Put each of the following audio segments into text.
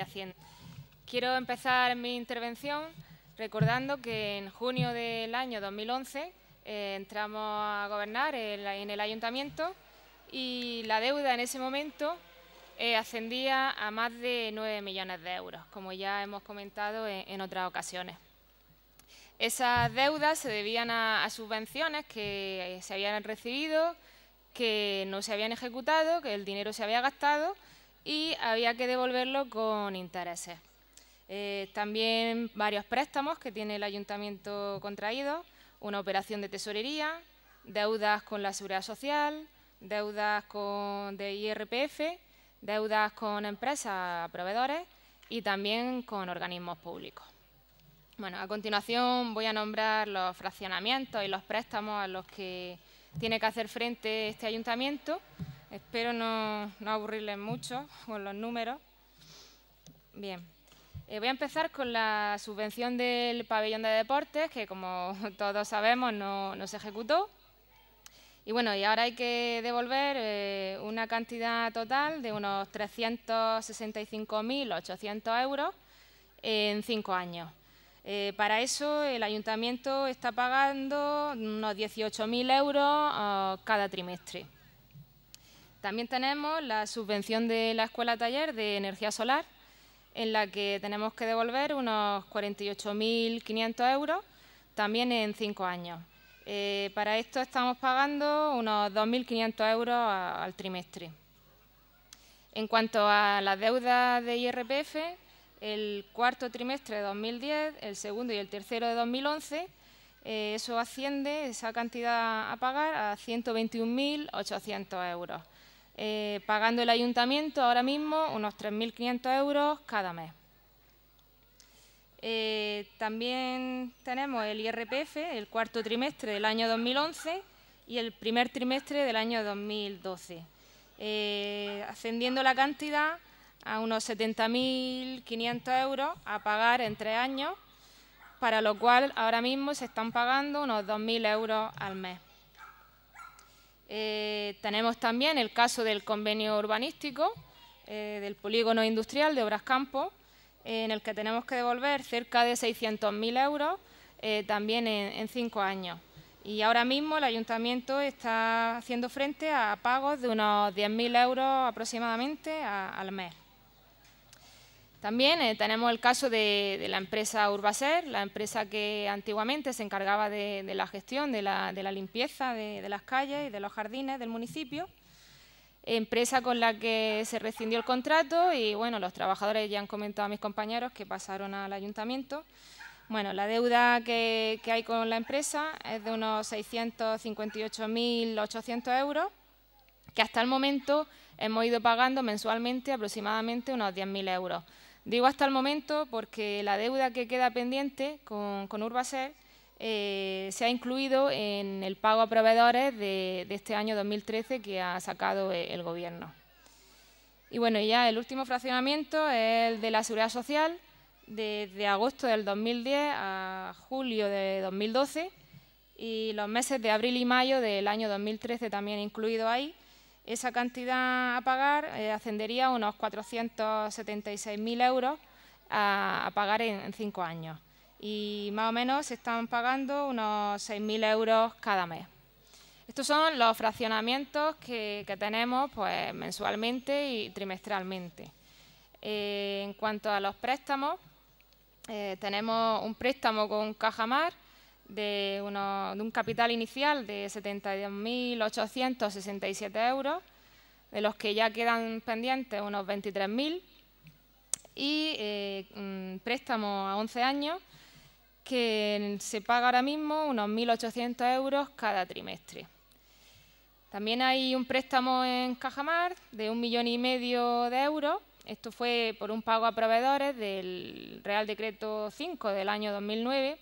haciendo. Quiero empezar mi intervención recordando que en junio del año 2011 eh, entramos a gobernar en el ayuntamiento y la deuda en ese momento eh, ascendía a más de 9 millones de euros, como ya hemos comentado en, otras ocasiones. Esas deudas se debían a subvenciones que se habían recibido, que no se habían ejecutado, que el dinero se había gastado y había que devolverlo con intereses. Eh, también varios préstamos que tiene el ayuntamiento contraído, una operación de tesorería, deudas con la seguridad social, deudas con, de IRPF, deudas con empresas, proveedores y también con organismos públicos. Bueno, a continuación voy a nombrar los fraccionamientos y los préstamos a los que tiene que hacer frente este ayuntamiento. Espero no, aburrirles mucho con los números. Bien, eh, voy a empezar con la subvención del pabellón de deportes, que como todos sabemos no, se ejecutó. Y bueno, y ahora hay que devolver eh, una cantidad total de unos 365.800 euros en cinco años. Eh, para eso el ayuntamiento está pagando unos 18.000 euros ah, cada trimestre. También tenemos la subvención de la Escuela Taller de Energía Solar, en la que tenemos que devolver unos 48.500 euros, también en cinco años. Eh, para esto estamos pagando unos 2.500 euros al trimestre. En cuanto a las deudas de IRPF, el cuarto trimestre de 2010, el segundo y el tercero de 2011, eh, eso asciende, esa cantidad a pagar, a 121.800 euros. Eh, pagando el ayuntamiento ahora mismo unos 3.500 euros cada mes. Eh, también tenemos el IRPF, el cuarto trimestre del año 2011 y el primer trimestre del año 2012, eh, ascendiendo la cantidad a unos 70.500 euros a pagar en tres años, para lo cual ahora mismo se están pagando unos 2.000 euros al mes. Eh, tenemos también el caso del convenio urbanístico eh, del polígono industrial de Obras Campo, eh, en el que tenemos que devolver cerca de 600.000 euros también en, cinco años. Y ahora mismo el ayuntamiento está haciendo frente a pagos de unos 10.000 euros aproximadamente al mes. También eh, tenemos el caso de, la empresa Urbaser, la empresa que antiguamente se encargaba de, la gestión, de la, limpieza de, las calles y de los jardines del municipio. Empresa con la que se rescindió el contrato y bueno, los trabajadores ya han comentado a mis compañeros que pasaron al ayuntamiento. Bueno, la deuda que hay con la empresa es de unos 658.800 euros, que hasta el momento hemos ido pagando mensualmente aproximadamente unos 10.000 euros. Digo hasta el momento porque la deuda que queda pendiente con, Urbaser eh, se ha incluido en el pago a proveedores de, este año 2013 que ha sacado el Gobierno. Y bueno, ya el último fraccionamiento es el de la Seguridad Social, desde agosto del 2010 a julio de 2012 y los meses de abril y mayo del año 2013 también incluido ahí, esa cantidad a pagar eh, ascendería a unos 476.000 euros a, pagar en, cinco años. Y más o menos se están pagando unos 6.000 euros cada mes. Estos son los fraccionamientos que, tenemos pues, mensualmente y trimestralmente. Eh, en cuanto a los préstamos, eh, tenemos un préstamo con Cajamar, de, un capital inicial de 72.867 euros, de los que ya quedan pendientes unos 23.000, y eh, préstamos a 11 años que se paga ahora mismo unos 1.800 euros cada trimestre. También hay un préstamo en Cajamar de un millón y medio de euros. Esto fue por un pago a proveedores del Real Decreto 5 del año 2009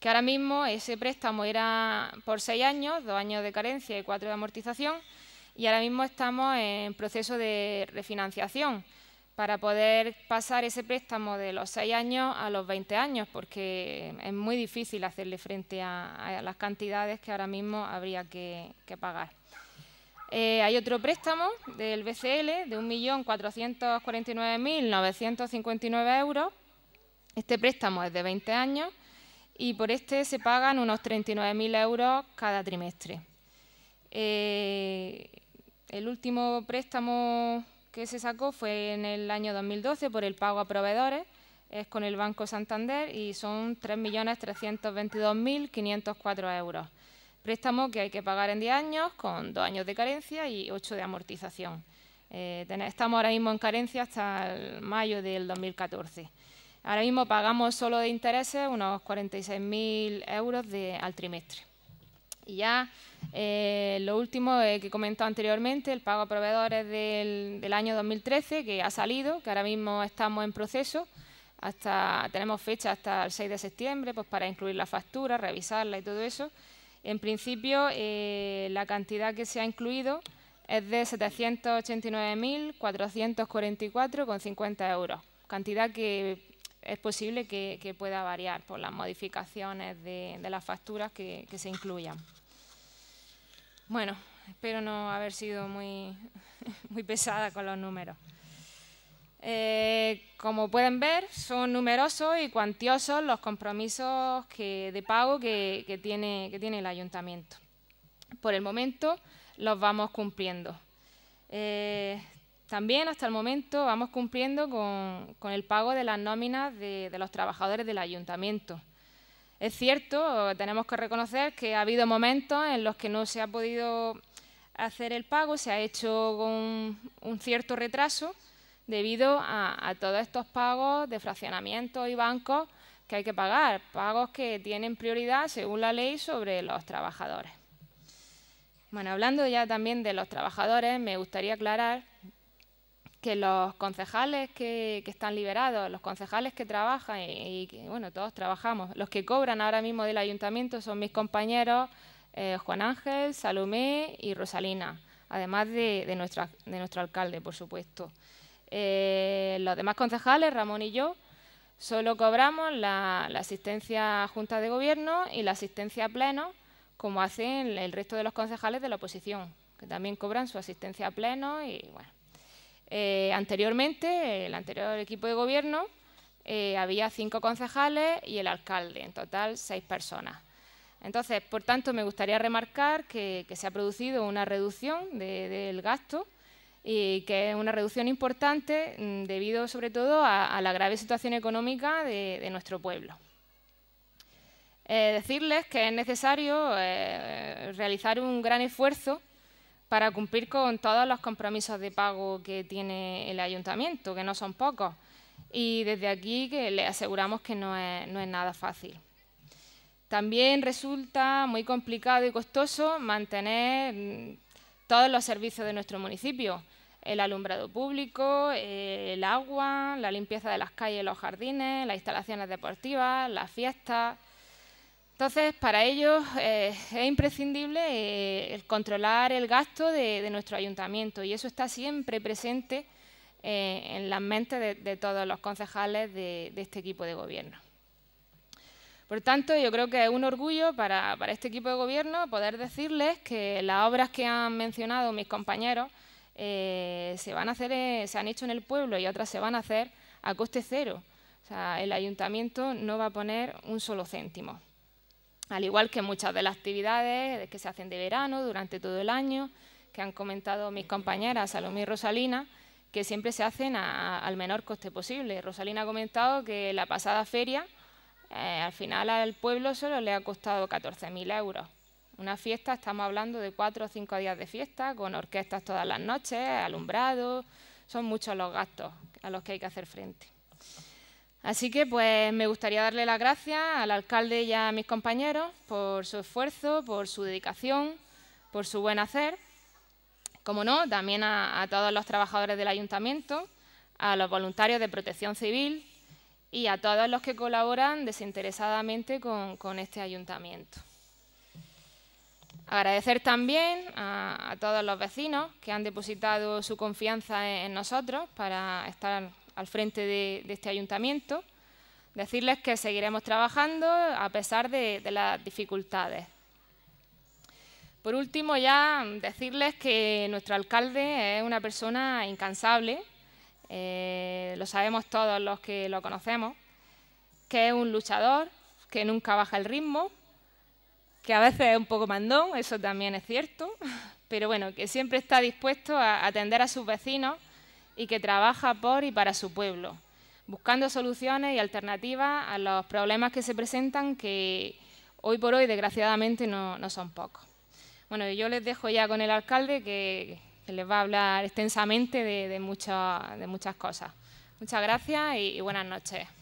que ahora mismo ese préstamo era por seis años, dos años de carencia y cuatro de amortización, y ahora mismo estamos en proceso de refinanciación para poder pasar ese préstamo de los seis años a los 20 años, porque es muy difícil hacerle frente a, las cantidades que ahora mismo habría que, pagar. Eh, hay otro préstamo del BCL de 1.449.959 euros. Este préstamo es de 20 años y por este se pagan unos 39.000 euros cada trimestre. Eh, el último préstamo que se sacó fue en el año 2012 por el pago a proveedores, es con el Banco Santander y son 3.322.504 euros. Préstamo que hay que pagar en 10 años con 2 años de carencia y 8 de amortización. Eh, estamos ahora mismo en carencia hasta el mayo del 2014. Ahora mismo pagamos solo de intereses unos 46.000 euros al trimestre. Y ya eh, lo último eh, que comentó anteriormente, el pago a proveedores del, año 2013, que ha salido, que ahora mismo estamos en proceso. Hasta, tenemos fecha hasta el 6 de septiembre pues, para incluir la factura, revisarla y todo eso. En principio, eh, la cantidad que se ha incluido es de 789.444,50 euros, cantidad que es posible que, pueda variar por las modificaciones de, las facturas que, se incluyan. Bueno, espero no haber sido muy, muy pesada con los números. Eh, como pueden ver, son numerosos y cuantiosos los compromisos de pago que, tiene, que tiene el ayuntamiento. Por el momento los vamos cumpliendo. Eh, también hasta el momento vamos cumpliendo con, el pago de las nóminas de, los trabajadores del ayuntamiento. Es cierto, tenemos que reconocer que ha habido momentos en los que no se ha podido hacer el pago, se ha hecho con un cierto retraso debido a, todos estos pagos de fraccionamiento y bancos que hay que pagar, pagos que tienen prioridad según la ley sobre los trabajadores. Bueno, hablando ya también de los trabajadores, me gustaría aclarar que los concejales que, están liberados, los concejales que trabajan, y, bueno, todos trabajamos, los que cobran ahora mismo del ayuntamiento son mis compañeros eh, Juan Ángel, Salomé y Rosalina, además de, nuestra, de nuestro alcalde, por supuesto. Eh, los demás concejales, Ramón y yo, solo cobramos la, asistencia a Junta de Gobierno y la asistencia a pleno, como hacen el resto de los concejales de la oposición, que también cobran su asistencia a pleno y, bueno, eh, anteriormente, el anterior equipo de gobierno, eh, había cinco concejales y el alcalde, en total seis personas. Entonces, por tanto, me gustaría remarcar que, se ha producido una reducción del gasto y que es una reducción importante mm, debido sobre todo a, la grave situación económica de, nuestro pueblo. Eh, decirles que es necesario realizar un gran esfuerzo para cumplir con todos los compromisos de pago que tiene el ayuntamiento, que no son pocos. Y desde aquí que le aseguramos que no es, no es nada fácil. También resulta muy complicado y costoso mantener mm, todos los servicios de nuestro municipio, el alumbrado público, el agua, la limpieza de las calles y los jardines, las instalaciones deportivas, las fiestas, entonces, para ellos eh, es imprescindible eh, controlar el gasto de, nuestro ayuntamiento y eso está siempre presente eh, en las mentes de, todos los concejales de, este equipo de gobierno. Por tanto, yo creo que es un orgullo para, este equipo de gobierno poder decirles que las obras que han mencionado mis compañeros se, van a hacer, se han hecho en el pueblo y otras se van a hacer a coste cero. O sea, el ayuntamiento no va a poner un solo céntimo al igual que muchas de las actividades que se hacen de verano durante todo el año, que han comentado mis compañeras Salomí y Rosalina, que siempre se hacen al menor coste posible. Rosalina ha comentado que la pasada feria, eh, al final al pueblo solo le ha costado 14.000 euros. Una fiesta, estamos hablando de cuatro o cinco días de fiesta, con orquestas todas las noches, alumbrado, son muchos los gastos a los que hay que hacer frente. Así que pues me gustaría darle las gracias al alcalde y a mis compañeros por su esfuerzo, por su dedicación, por su buen hacer. Como no, también a, todos los trabajadores del ayuntamiento, a los voluntarios de protección civil y a todos los que colaboran desinteresadamente con, este ayuntamiento. Agradecer también a, todos los vecinos que han depositado su confianza en, en nosotros para estar al frente de, este ayuntamiento, decirles que seguiremos trabajando a pesar de, las dificultades. Por último, ya decirles que nuestro alcalde es una persona incansable, eh, lo sabemos todos los que lo conocemos, que es un luchador, que nunca baja el ritmo, que a veces es un poco mandón, eso también es cierto, pero bueno, que siempre está dispuesto a atender a sus vecinos y que trabaja por y para su pueblo, buscando soluciones y alternativas a los problemas que se presentan que hoy por hoy desgraciadamente no, son pocos. Bueno, yo les dejo ya con el alcalde que, les va a hablar extensamente de, muchas cosas. Muchas gracias y buenas noches.